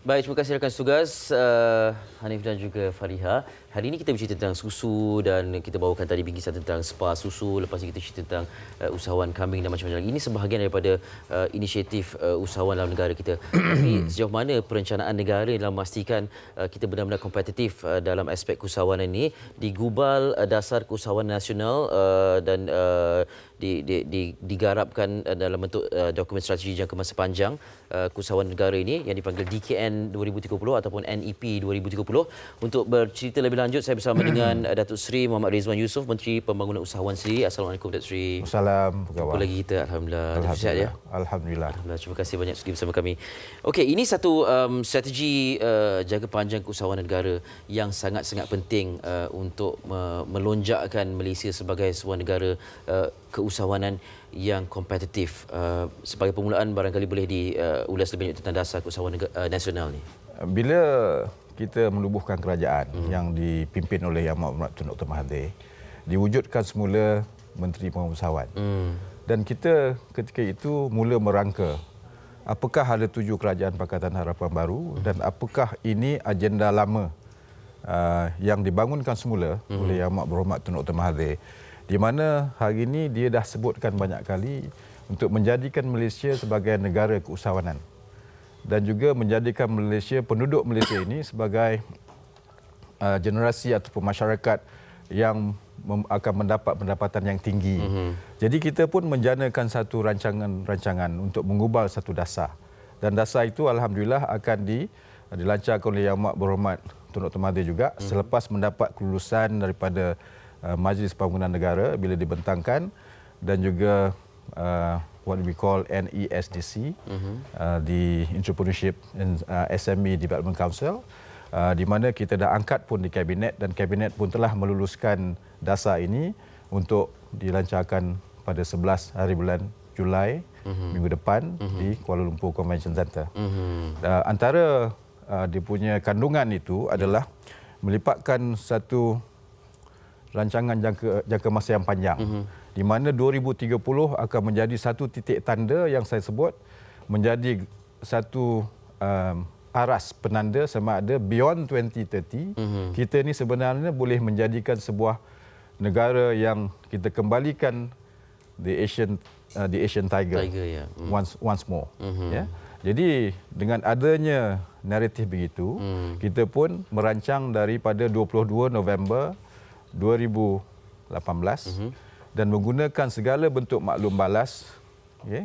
Baik, terima kasih rakan tugas uh, Hanif dan juga Fariha. Hari ini kita bercerita tentang susu dan kita bawakan tadi bingkisan tentang spa susu. Lepas ini kita cerita tentang uh, usahawan kambing dan macam-macam lagi. Ini sebahagian daripada uh, inisiatif uh, usahawan dalam negara kita. Tapi sejauh mana perencanaan negara dalam memastikan uh, kita benar-benar kompetitif uh, dalam aspek usahawan ini digubal uh, dasar usahawan nasional uh, dan uh, di, di, di, digarapkan uh, dalam bentuk uh, dokumen strategi jangka masa panjang uh, usahawan negara ini yang dipanggil DKN 2030 ataupun NEP 2030 untuk bercerita lebih lanjut saya bersama dengan uh, Datuk Seri Muhammad Rizwan Yusof Menteri Pembangunan Usahawan Seri. Assalamualaikum Datuk Seri. Assalamualaikum. Apa lagi kita alhamdulillah. Ya. Alhamdulillah. Sihat, ya? alhamdulillah. alhamdulillah. Terima kasih banyak sudi bersama kami. Okey, ini satu um, strategi uh, jangka panjang keusahawanan negara yang sangat-sangat penting uh, untuk uh, melonjakkan Malaysia sebagai sebuah negara uh, keusahawanan yang kompetitif. Uh, sebagai permulaan barangkali boleh diulas uh, lebih banyak tentang dasar keusahawanan uh, nasional ni. Bila kita melubuhkan kerajaan hmm. yang dipimpin oleh Yang Mahmud Tun Dr. Mahathir diwujudkan semula Menteri Pengurusawan hmm. dan kita ketika itu mula merangka apakah ada tuju kerajaan Pakatan Harapan Baru hmm. dan apakah ini agenda lama uh, yang dibangunkan semula hmm. oleh Yang Berhormat Tun Dr. Mahathir di mana hari ini dia dah sebutkan banyak kali untuk menjadikan Malaysia sebagai negara keusahawanan dan juga menjadikan Malaysia penduduk Malaysia ini sebagai uh, generasi ataupun masyarakat yang akan mendapat pendapatan yang tinggi. Mm-hmm. Jadi kita pun menjanakan satu rancangan-rancangan untuk mengubal satu dasar. Dan dasar itu alhamdulillah akan di dilancarkan oleh Yang Amat Berhormat Tun Dr. Mahathir juga mm-hmm. selepas mendapat kelulusan daripada uh, Majlis Pembangunan Negara bila dibentangkan dan juga uh, what we call NESDC, mm-hmm. uh, the Entrepreneurship and uh, SME Development Council, uh, di mana kita dah angkat pun di kabinet dan kabinet pun telah meluluskan dasar ini untuk dilancarkan pada 11 hari bulan Julai mm-hmm. minggu depan mm-hmm. di Kuala Lumpur Convention Centre. Mm-hmm. Uh, antara uh, dia punya kandungan itu adalah melipatkan satu rancangan jangka jangka masa yang panjang. Mm-hmm di mana 2030 akan menjadi satu titik tanda yang saya sebut menjadi satu um, aras penanda sama ada beyond 2030 mm-hmm. kita ini sebenarnya boleh menjadikan sebuah negara yang kita kembalikan the Asian uh, the Asian Tiger, tiger yeah. mm. once once more mm-hmm. yeah? jadi dengan adanya naratif begitu mm. kita pun merancang daripada 22 November 2018 mm-hmm dan menggunakan segala bentuk maklum balas okay, ya,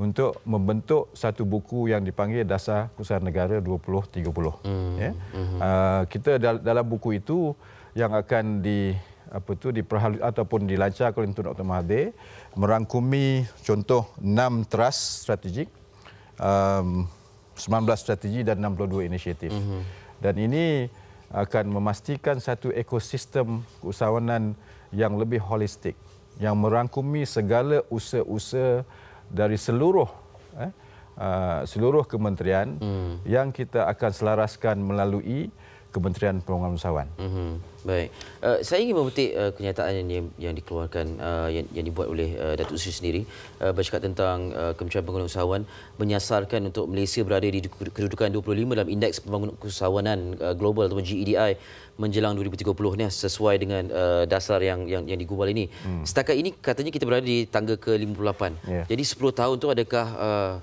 untuk membentuk satu buku yang dipanggil Dasar Kesatuan Negara 2030. Hmm. Yeah. Hmm. Uh, kita dal- dalam buku itu yang akan di apa tu diperhalu ataupun dilancarkan oleh Tun Dr Mahathir merangkumi contoh 6 trust strategik um, 19 strategi dan 62 inisiatif. Mm-hmm. Dan ini akan memastikan satu ekosistem keusahawanan yang lebih holistik yang merangkumi segala usaha-usaha dari seluruh eh, uh, seluruh kementerian hmm. yang kita akan selaraskan melalui Kementerian Perhubungan Usahawan. Hmm. Baik. Uh, saya ingin memetik uh, kenyataan yang, yang dikeluarkan uh, yang, yang dibuat oleh uh, Datuk Seri sendiri uh, bercakap tentang uh, Kementerian Pembangunan Usahawan menyasarkan untuk Malaysia berada di kedudukan 25 dalam indeks pembangunan usahawanan uh, global atau GEDI menjelang 2030 ini sesuai dengan uh, dasar yang yang yang digubal ini. Hmm. Setakat ini katanya kita berada di tangga ke-58. Yeah. Jadi 10 tahun tu adakah uh,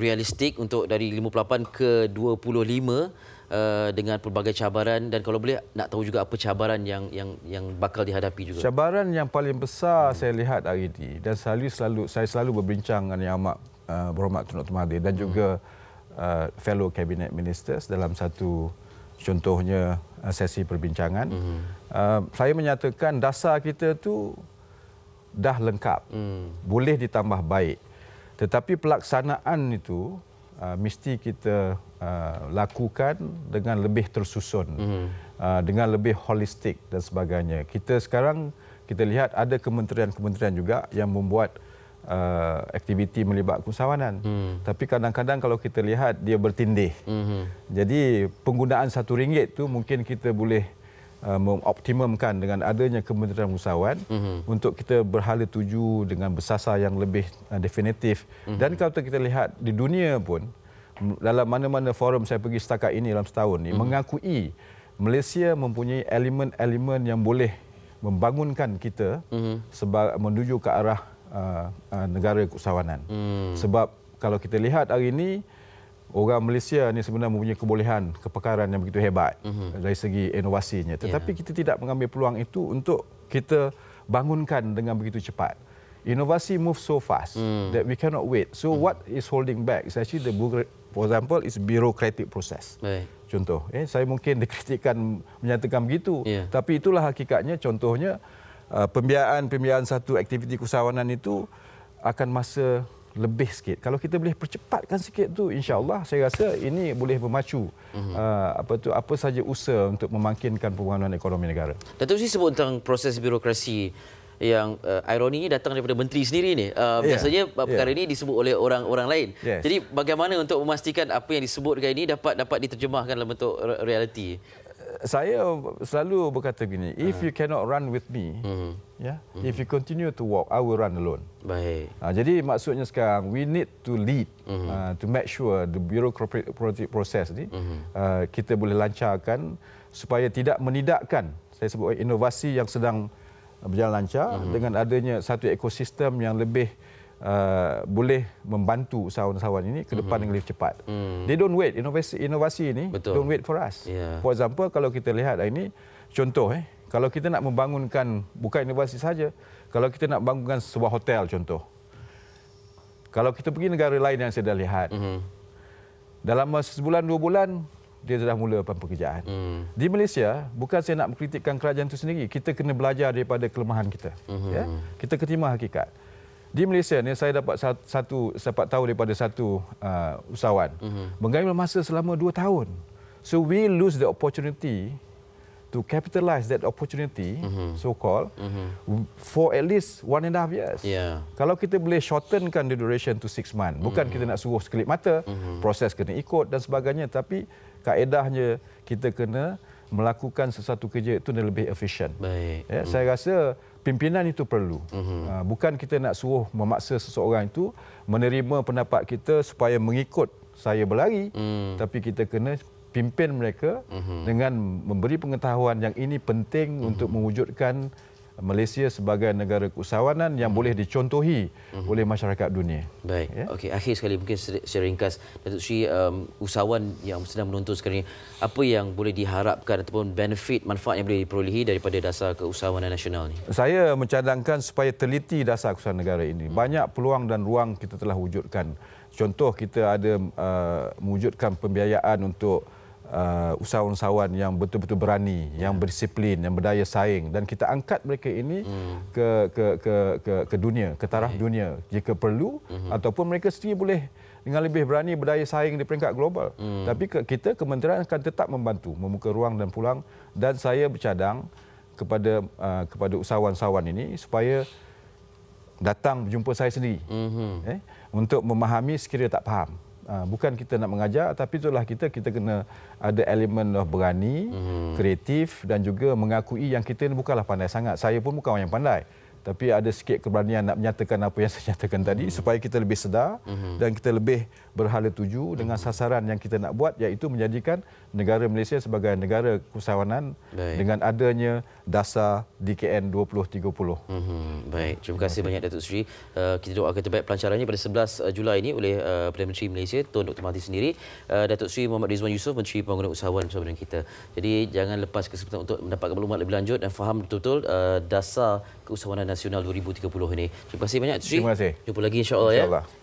realistik untuk dari 58 ke 25? Eh, dengan pelbagai cabaran dan kalau boleh nak tahu juga apa cabaran yang yang yang bakal dihadapi juga. Cabaran yang paling besar hmm. saya lihat hari ini dan selalu selalu saya selalu berbincang dengan Yang Amat uh, eh, Berhormat Tun Dr Mahathir dan hmm. juga uh, fellow cabinet ministers dalam satu contohnya uh, sesi perbincangan. Hmm. Uh, saya menyatakan dasar kita tu dah lengkap. Hmm. Boleh ditambah baik. Tetapi pelaksanaan itu Uh, mesti kita uh, lakukan dengan lebih tersusun hmm. uh, dengan lebih holistik dan sebagainya kita sekarang kita lihat ada kementerian-kementerian juga yang membuat Uh, aktiviti melibatkan usahawanan hmm. tapi kadang-kadang kalau kita lihat dia bertindih hmm. jadi penggunaan satu ringgit tu mungkin kita boleh Uh, mengoptimumkan dengan adanya Kementerian Usahawan mm-hmm. untuk kita berhala tuju dengan bersasar yang lebih uh, definitif. Mm-hmm. Dan kalau kita lihat di dunia pun, dalam mana-mana forum saya pergi setakat ini dalam setahun ini, mm-hmm. mengakui Malaysia mempunyai elemen-elemen yang boleh membangunkan kita mm-hmm. sebab menuju ke arah uh, uh, negara keusahawanan. Mm. Sebab kalau kita lihat hari ini, orang Malaysia ni sebenarnya mempunyai kebolehan kepekaran yang begitu hebat mm-hmm. dari segi inovasinya ya. tetapi yeah. kita tidak mengambil peluang itu untuk kita bangunkan dengan begitu cepat inovasi move so fast mm. that we cannot wait so mm. what is holding back It's actually the for example is bureaucratic process right. contoh eh saya mungkin dikritikan menyatakan begitu yeah. tapi itulah hakikatnya contohnya uh, pembiayaan pembiayaan satu aktiviti kusawanan itu akan masa lebih sikit. Kalau kita boleh percepatkan sikit tu insya-Allah saya rasa ini boleh memacu uh-huh. uh, apa tu apa saja usaha untuk memangkinkan pembangunan ekonomi negara. Datuk Sri sebut tentang proses birokrasi yang uh, ironinya datang daripada menteri sendiri ni. Uh, ya. biasanya yeah. Uh, ya. perkara ini disebut oleh orang-orang lain. Yes. Jadi bagaimana untuk memastikan apa yang disebutkan ini dapat dapat diterjemahkan dalam bentuk re- realiti? saya selalu berkata begini, if hmm. you cannot run with me, uh-huh. Hmm. yeah, uh-huh. if hmm. you continue to walk, I will run alone. Baik. Uh, jadi maksudnya sekarang, we need to lead uh-huh. uh, to make sure the bureaucratic process ni uh-huh. uh, kita boleh lancarkan supaya tidak menidakkan saya sebut inovasi yang sedang berjalan lancar uh-huh. dengan adanya satu ekosistem yang lebih uh, boleh membantu usahawan-usahawan ini ke depan mm-hmm. yang lebih cepat. Mm. They don't wait inovasi inovasi ini Betul. don't wait for us. Yeah. For example kalau kita lihat ini contoh eh kalau kita nak membangunkan bukan inovasi saja kalau kita nak bangunkan sebuah hotel contoh kalau kita pergi negara lain yang saya dah lihat mm-hmm. dalam sebulan dua bulan dia sudah mula pekerjaan. Mm. Di Malaysia bukan saya nak mengkritikkan kerajaan itu sendiri kita kena belajar daripada kelemahan kita mm-hmm. ya kita terima hakikat. Di Malaysia ni saya dapat satu dapat tahu daripada satu uh, usahawan. Mm-hmm. Mengambil masa selama dua tahun. So we lose the opportunity to capitalize that opportunity mm-hmm. so called mm-hmm. for at least one and a half years. Yeah. Kalau kita boleh shortenkan the duration to 6 month, mm-hmm. bukan kita mhm. nak suruh sekelip mata, mm-hmm. proses kena ikut dan sebagainya tapi kaedahnya kita kena melakukan sesuatu kerja itu lebih efisien. Ya, hmm saya rasa pimpinan itu perlu. Uh-huh. bukan kita nak suruh memaksa seseorang itu menerima pendapat kita supaya mengikut saya berlari, uh-huh. tapi kita kena pimpin mereka uh-huh. dengan memberi pengetahuan yang ini penting uh-huh. untuk mhm. mewujudkan Malaysia sebagai negara keusahawanan yang hmm. boleh dicontohi hmm. oleh masyarakat dunia. Baik. Ya? Okey, akhir sekali mungkin secara ringkas Datuk Sri um, usahawan yang sedang menonton sekarang ini apa yang boleh diharapkan ataupun benefit manfaat yang boleh diperolehi daripada dasar keusahawanan nasional ini? Saya mencadangkan supaya teliti dasar keusahawanan negara ini. Hmm. Banyak peluang dan ruang kita telah wujudkan. Contoh kita ada uh, mewujudkan pembiayaan untuk uh, usahawan-usahawan yang betul-betul berani, hmm. yang ya. berdisiplin, yang berdaya saing dan kita angkat mereka ini hmm. ke, ke ke ke ke dunia, ke taraf hmm. dunia jika perlu hmm. ataupun mereka sendiri boleh dengan lebih berani berdaya saing di peringkat global. Hmm. Tapi kita kementerian akan tetap membantu membuka ruang dan pulang dan saya bercadang kepada uh, kepada usahawan-usahawan ini supaya datang jumpa saya sendiri. Hmm. Eh, untuk memahami sekiranya tak faham. Ah, bukan kita nak mengajar tapi itulah kita kita kena ada elemen lah berani hmm. kreatif dan juga mengakui yang kita ni bukanlah pandai sangat saya pun bukan orang yang pandai tapi ada sikit keberanian nak menyatakan apa yang saya nyatakan tadi hmm. supaya kita lebih sedar hmm. dan kita lebih berhala tuju dengan hmm. sasaran yang kita nak buat iaitu menjadikan negara Malaysia sebagai negara keusahawanan dengan adanya dasar DKN 2030. Mhm, baik, terima kasih banyak Datuk Seri. Uh, kita doakan terbaik pelancarannya pada 11 uh, Julai ini oleh uh, Perdana Menteri Malaysia, Tuan Dr. Mahathir sendiri, Datuk Seri Muhammad Rizwan Yusof, Menteri Pembangunan Usahawan bersama dengan kita. Jadi jangan lepas kesempatan untuk mendapatkan maklumat lebih lanjut dan faham betul-betul dasar keusahawanan nasional 2030 ini. Terima kasih banyak Datuk Seri. Terima kasih. Jumpa lagi Insyaallah ya.